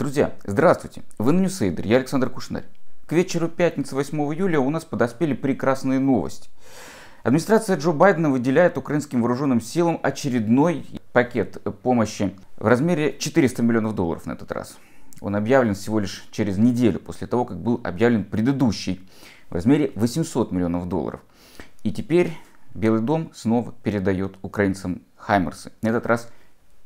Друзья, здравствуйте! Вы на Ньюсейдер, я Александр Кушнер. К вечеру пятницы 8 июля у нас подоспели прекрасные новости. Администрация Джо Байдена выделяет украинским вооруженным силам очередной пакет помощи в размере 400 миллионов долларов на этот раз. Он объявлен всего лишь через неделю после того, как был объявлен предыдущий в размере 800 миллионов долларов. И теперь Белый дом снова передает украинцам Хаймерсы. На этот раз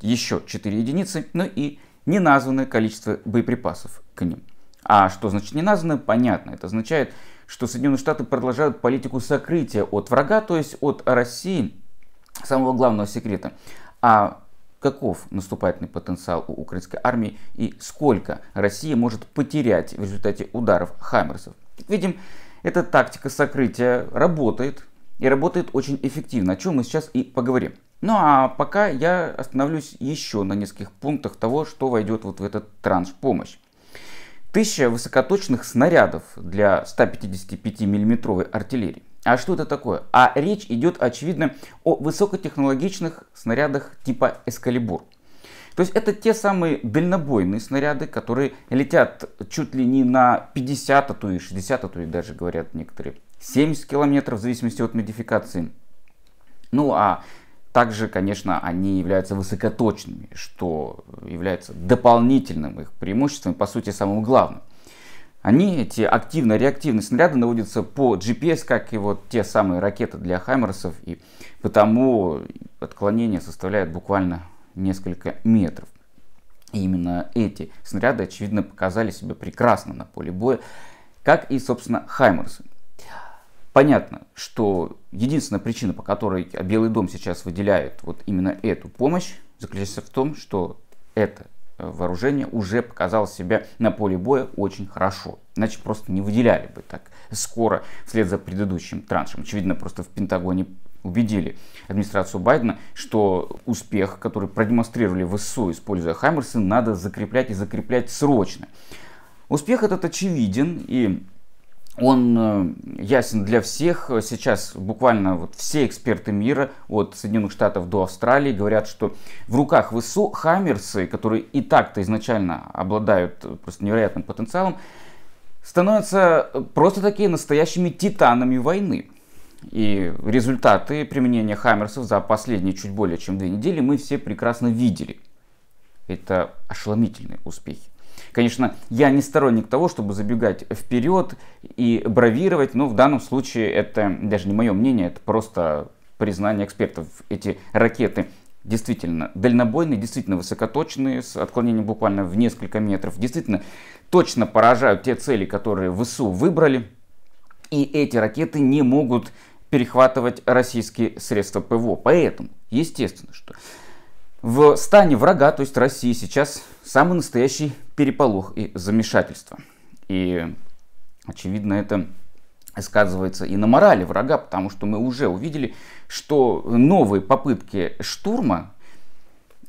еще 4 единицы, но ну и не названы количество боеприпасов к ним. А что значит не названы, понятно. Это означает, что Соединенные Штаты продолжают политику сокрытия от врага, то есть от России, самого главного секрета. А каков наступательный потенциал у украинской армии и сколько Россия может потерять в результате ударов Хаммерсов. Как видим, эта тактика сокрытия работает и работает очень эффективно, о чем мы сейчас и поговорим. Ну а пока я остановлюсь еще на нескольких пунктах того, что войдет вот в этот транш помощь. Тысяча высокоточных снарядов для 155 миллиметровой артиллерии. А что это такое? А речь идет, очевидно, о высокотехнологичных снарядах типа «Эскалибур». То есть это те самые дальнобойные снаряды, которые летят чуть ли не на 50, а то и 60, а то и даже, говорят некоторые, 70 километров, в зависимости от модификации. Ну а также, конечно, они являются высокоточными, что является дополнительным их преимуществом и, по сути, самым главным. Они, эти активно-реактивные снаряды, наводятся по GPS, как и вот те самые ракеты для Хаймерсов, и потому отклонение составляет буквально несколько метров. И именно эти снаряды, очевидно, показали себя прекрасно на поле боя, как и, собственно, Хаймерсы. Понятно, что единственная причина, по которой Белый дом сейчас выделяет вот именно эту помощь, заключается в том, что это э, вооружение уже показало себя на поле боя очень хорошо. Иначе просто не выделяли бы так скоро вслед за предыдущим траншем. Очевидно, просто в Пентагоне убедили администрацию Байдена, что успех, который продемонстрировали в ССУ, используя Хаймерсы, надо закреплять и закреплять срочно. Успех этот очевиден, и он э, ясен для всех. Сейчас буквально вот все эксперты мира, от Соединенных Штатов до Австралии, говорят, что в руках ВСУ хаммерсы, которые и так-то изначально обладают просто невероятным потенциалом, становятся э, просто такие настоящими титанами войны. И результаты применения хаммерсов за последние чуть более чем две недели мы все прекрасно видели. Это ошеломительные успехи. Конечно, я не сторонник того, чтобы забегать вперед и бравировать, но в данном случае это даже не мое мнение, это просто признание экспертов. Эти ракеты действительно дальнобойные, действительно высокоточные, с отклонением буквально в несколько метров, действительно точно поражают те цели, которые ВСУ выбрали, и эти ракеты не могут перехватывать российские средства ПВО. Поэтому, естественно, что в стане врага, то есть России, сейчас самый настоящий переполох и замешательство. И, очевидно, это сказывается и на морали врага, потому что мы уже увидели, что новые попытки штурма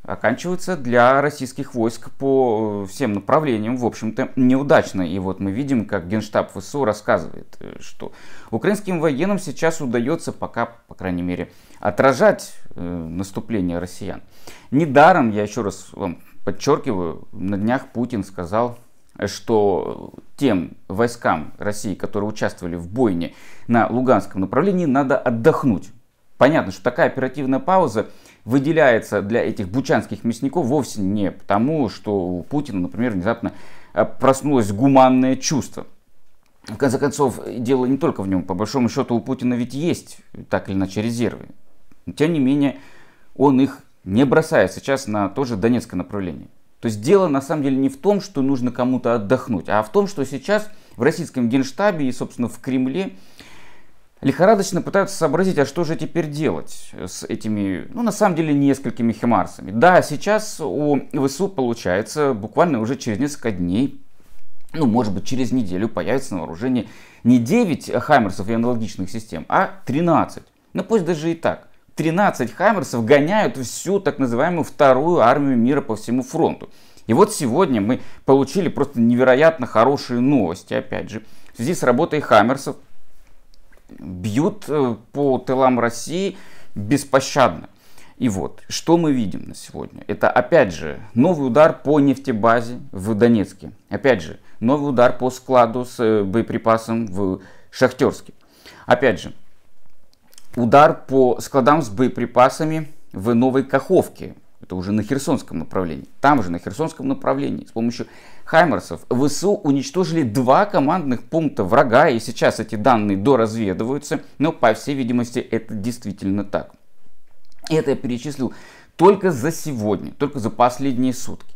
оканчиваются для российских войск по э, всем направлениям, в общем-то, неудачно. И вот мы видим, как Генштаб ВСУ рассказывает, э, что украинским военным сейчас удается пока, по крайней мере, отражать э, наступление россиян. Недаром, я еще раз вам подчеркиваю, на днях Путин сказал, что тем войскам России, которые участвовали в бойне на Луганском направлении, надо отдохнуть. Понятно, что такая оперативная пауза – выделяется для этих бучанских мясников вовсе не потому, что у Путина, например, внезапно э, проснулось гуманное чувство. В конце концов, дело не только в нем. По большому счету у Путина ведь есть, так или иначе, резервы. Но, тем не менее, он их не бросает сейчас на то же донецкое направление. То есть дело на самом деле не в том, что нужно кому-то отдохнуть, а в том, что сейчас в российском генштабе и, собственно, в Кремле лихорадочно пытаются сообразить, а что же теперь делать с этими, ну, на самом деле, несколькими химарсами. Да, сейчас у ВСУ получается буквально уже через несколько дней, ну, может быть, через неделю появится на вооружении не 9 хаймерсов и аналогичных систем, а 13. Ну, пусть даже и так. 13 хаймерсов гоняют всю так называемую вторую армию мира по всему фронту. И вот сегодня мы получили просто невероятно хорошие новости, опять же, в связи с работой Хаммерсов бьют э, по тылам России беспощадно. И вот, что мы видим на сегодня? Это, опять же, новый удар по нефтебазе в Донецке. Опять же, новый удар по складу с э, боеприпасом в Шахтерске. Опять же, удар по складам с боеприпасами в Новой Каховке это уже на Херсонском направлении. Там же, на Херсонском направлении, с помощью Хаймерсов, ВСУ уничтожили два командных пункта врага, и сейчас эти данные доразведываются, но, по всей видимости, это действительно так. Это я перечислил только за сегодня, только за последние сутки.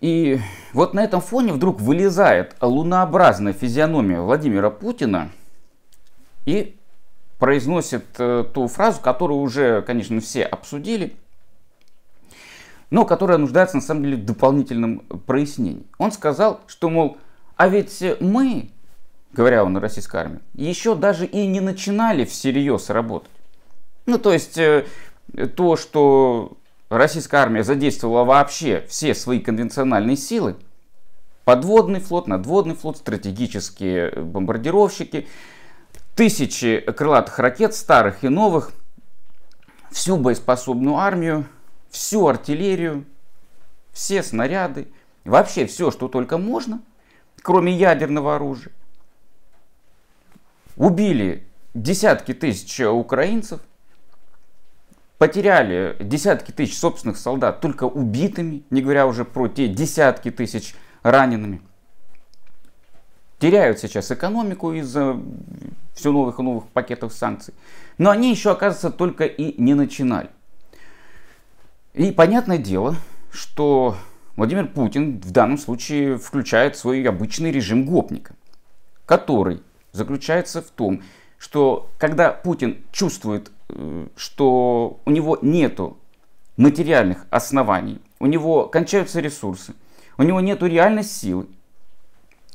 И вот на этом фоне вдруг вылезает лунообразная физиономия Владимира Путина и произносит э, ту фразу, которую уже, конечно, все обсудили – но которая нуждается на самом деле в дополнительном прояснении. Он сказал, что, мол, а ведь мы, говоря он о российской армии, еще даже и не начинали всерьез работать. Ну, то есть, э, то, что российская армия задействовала вообще все свои конвенциональные силы, подводный флот, надводный флот, стратегические бомбардировщики, тысячи крылатых ракет, старых и новых, всю боеспособную армию, всю артиллерию, все снаряды, вообще все, что только можно, кроме ядерного оружия. Убили десятки тысяч украинцев, потеряли десятки тысяч собственных солдат только убитыми, не говоря уже про те десятки тысяч ранеными. Теряют сейчас экономику из-за все новых и новых пакетов санкций. Но они еще, оказывается, только и не начинали. И понятное дело, что Владимир Путин в данном случае включает свой обычный режим гопника, который заключается в том, что когда Путин чувствует, э, что у него нету материальных оснований, у него кончаются ресурсы, у него нету реальной силы,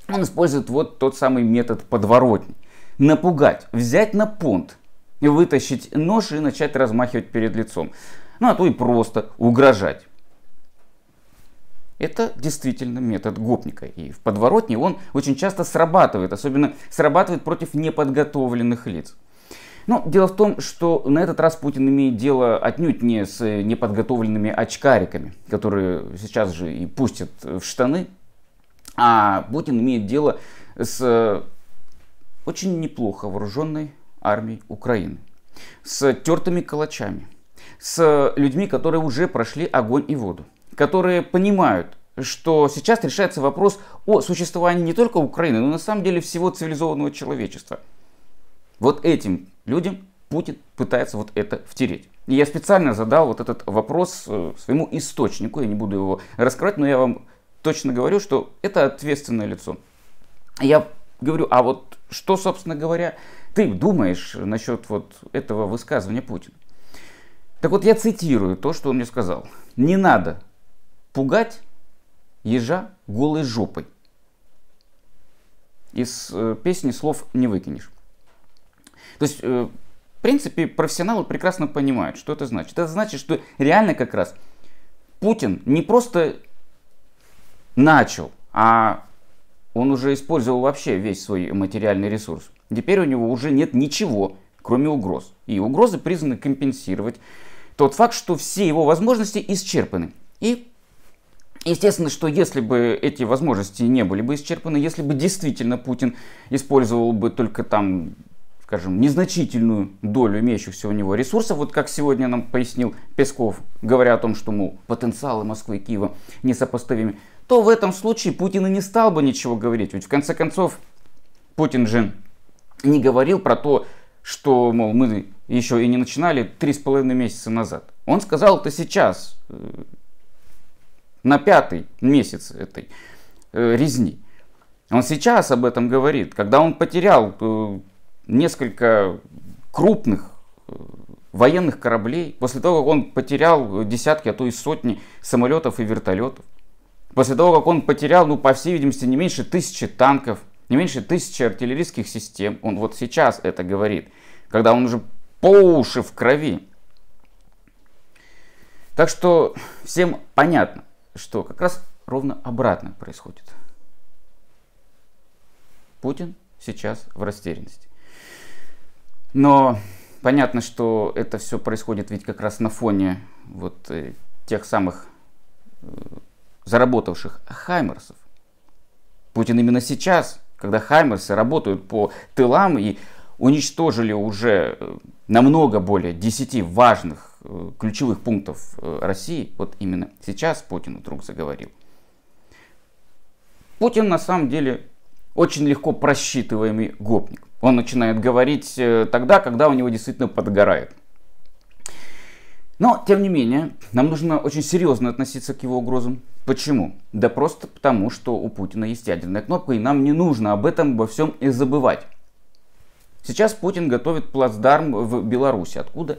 он использует вот тот самый метод подворотни. Напугать, взять на понт, вытащить нож и начать размахивать перед лицом ну а то и просто угрожать. Это действительно метод гопника. И в подворотне он очень часто срабатывает, особенно срабатывает против неподготовленных лиц. Но ну, дело в том, что на этот раз Путин имеет дело отнюдь не с неподготовленными очкариками, которые сейчас же и пустят в штаны, а Путин имеет дело с очень неплохо вооруженной армией Украины, с тертыми калачами – с людьми, которые уже прошли огонь и воду, которые понимают, что сейчас решается вопрос о существовании не только Украины, но на самом деле всего цивилизованного человечества. Вот этим людям Путин пытается вот это втереть. И я специально задал вот этот вопрос э, своему источнику, я не буду его раскрывать, но я вам точно говорю, что это ответственное лицо. Я говорю, а вот что, собственно говоря, ты думаешь насчет вот этого высказывания Путина? Так вот я цитирую то, что он мне сказал. Не надо пугать ежа голой жопой. Из э, песни слов не выкинешь. То есть, э, в принципе, профессионалы прекрасно понимают, что это значит. Это значит, что реально как раз Путин не просто начал, а он уже использовал вообще весь свой материальный ресурс. Теперь у него уже нет ничего, кроме угроз. И угрозы призваны компенсировать тот факт, что все его возможности исчерпаны. И Естественно, что если бы эти возможности не были бы исчерпаны, если бы действительно Путин использовал бы только там, скажем, незначительную долю имеющихся у него ресурсов, вот как сегодня нам пояснил Песков, говоря о том, что, мол, потенциалы Москвы и Киева несопоставимы, то в этом случае Путин и не стал бы ничего говорить. Ведь в конце концов, Путин же не говорил про то, что, мол, мы еще и не начинали три с половиной месяца назад. Он сказал это сейчас, э, на пятый месяц этой э, резни. Он сейчас об этом говорит, когда он потерял э, несколько крупных военных кораблей, после того, как он потерял десятки, а то и сотни самолетов и вертолетов, после того, как он потерял, ну, по всей видимости, не меньше тысячи танков – не меньше тысячи артиллерийских систем, он вот сейчас это говорит, когда он уже по уши в крови. Так что всем понятно, что как раз ровно обратно происходит. Путин сейчас в растерянности. Но понятно, что это все происходит ведь как раз на фоне вот э, тех самых э, заработавших Хаймерсов. Путин именно сейчас когда Хаймерсы работают по тылам и уничтожили уже э, намного более 10 важных э, ключевых пунктов э, России, вот именно сейчас Путин вдруг заговорил. Путин на самом деле очень легко просчитываемый гопник. Он начинает говорить тогда, когда у него действительно подгорает. Но, тем не менее, нам нужно очень серьезно относиться к его угрозам. Почему? Да просто потому, что у Путина есть ядерная кнопка, и нам не нужно об этом во всем и забывать. Сейчас Путин готовит плацдарм в Беларуси, откуда,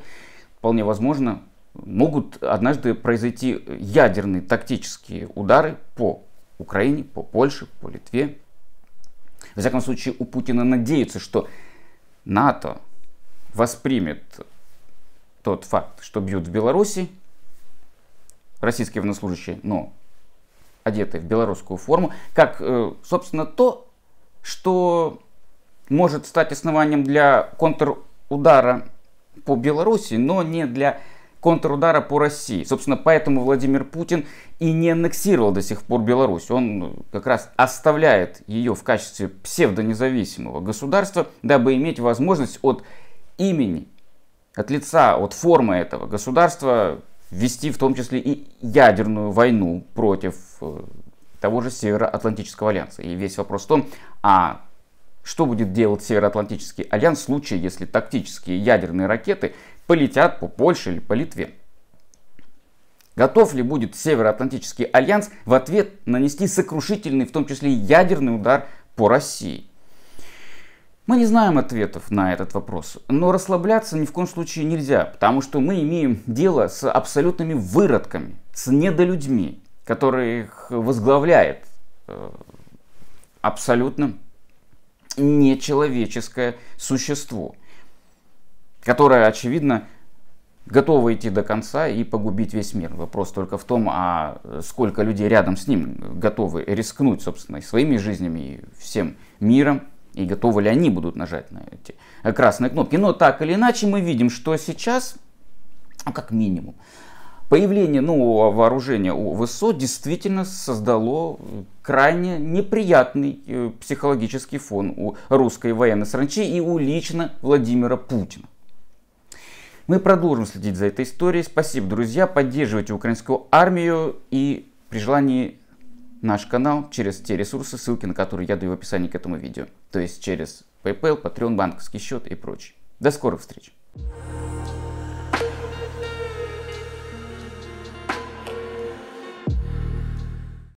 вполне возможно, могут однажды произойти ядерные тактические удары по Украине, по Польше, по Литве. Во всяком случае, у Путина надеется, что НАТО воспримет тот факт, что бьют в Беларуси российские военнослужащие, но одетый в белорусскую форму, как, э, собственно, то, что может стать основанием для контрудара по Беларуси, но не для контрудара по России. Собственно, поэтому Владимир Путин и не аннексировал до сих пор Беларусь. Он как раз оставляет ее в качестве псевдонезависимого государства, дабы иметь возможность от имени, от лица, от формы этого государства ввести в том числе и ядерную войну против э, того же Североатлантического альянса. И весь вопрос в том, а что будет делать Североатлантический альянс в случае, если тактические ядерные ракеты полетят по Польше или по Литве? Готов ли будет Североатлантический альянс в ответ нанести сокрушительный, в том числе и ядерный удар по России? Мы не знаем ответов на этот вопрос, но расслабляться ни в коем случае нельзя, потому что мы имеем дело с абсолютными выродками, с недолюдьми, которых возглавляет э, абсолютно нечеловеческое существо, которое, очевидно, готово идти до конца и погубить весь мир. Вопрос только в том, а сколько людей рядом с ним готовы рискнуть, собственно, своими жизнями, и всем миром, и готовы ли они будут нажать на эти красные кнопки. Но так или иначе мы видим, что сейчас, ну, как минимум, появление нового вооружения у ВСО действительно создало крайне неприятный э, психологический фон у русской военной сранчи и у лично Владимира Путина. Мы продолжим следить за этой историей. Спасибо, друзья. Поддерживайте украинскую армию и при желании наш канал через те ресурсы, ссылки на которые я даю в описании к этому видео то есть через PayPal, Patreon, банковский счет и прочее. До скорых встреч!